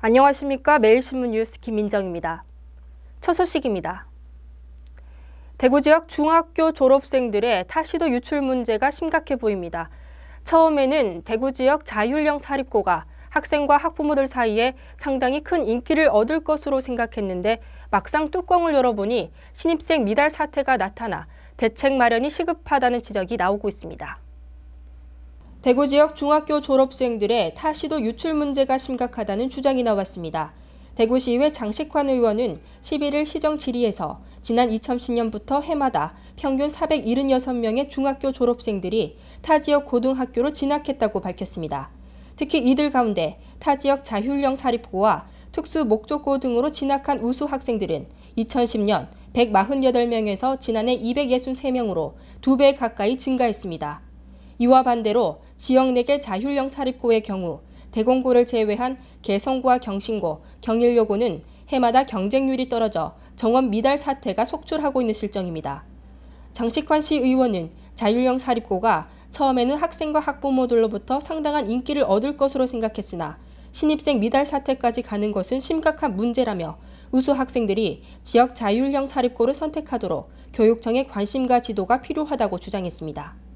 안녕하십니까. 매일신문 뉴스 김민정입니다. 첫 소식입니다. 대구 지역 중학교 졸업생들의 타시도 유출 문제가 심각해 보입니다. 처음에는 대구 지역 자율형 사립고가 학생과 학부모들 사이에 상당히 큰 인기를 얻을 것으로 생각했는데 막상 뚜껑을 열어보니 신입생 미달 사태가 나타나 대책 마련이 시급하다는 지적이 나오고 있습니다. 대구 지역 중학교 졸업생들의 타시도 유출 문제가 심각하다는 주장이 나왔습니다. 대구시의회 장식환 의원은 11일 시정 질의에서 지난 2010년부터 해마다 평균 476명의 중학교 졸업생들이 타 지역 고등학교로 진학했다고 밝혔습니다. 특히 이들 가운데 타 지역 자율형 사립고와 특수 목적고 등으로 진학한 우수 학생들은 2010년 148명에서 지난해 263명으로 2배 가까이 증가했습니다. 이와 반대로 지역 내계 자율형 사립고의 경우 대공고를 제외한 개성고와 경신고, 경일여고는 해마다 경쟁률이 떨어져 정원 미달 사태가 속출하고 있는 실정입니다. 장식환 시 의원은 자율형 사립고가 처음에는 학생과 학부모들로부터 상당한 인기를 얻을 것으로 생각했으나 신입생 미달 사태까지 가는 것은 심각한 문제라며 우수 학생들이 지역 자율형 사립고를 선택하도록 교육청의 관심과 지도가 필요하다고 주장했습니다.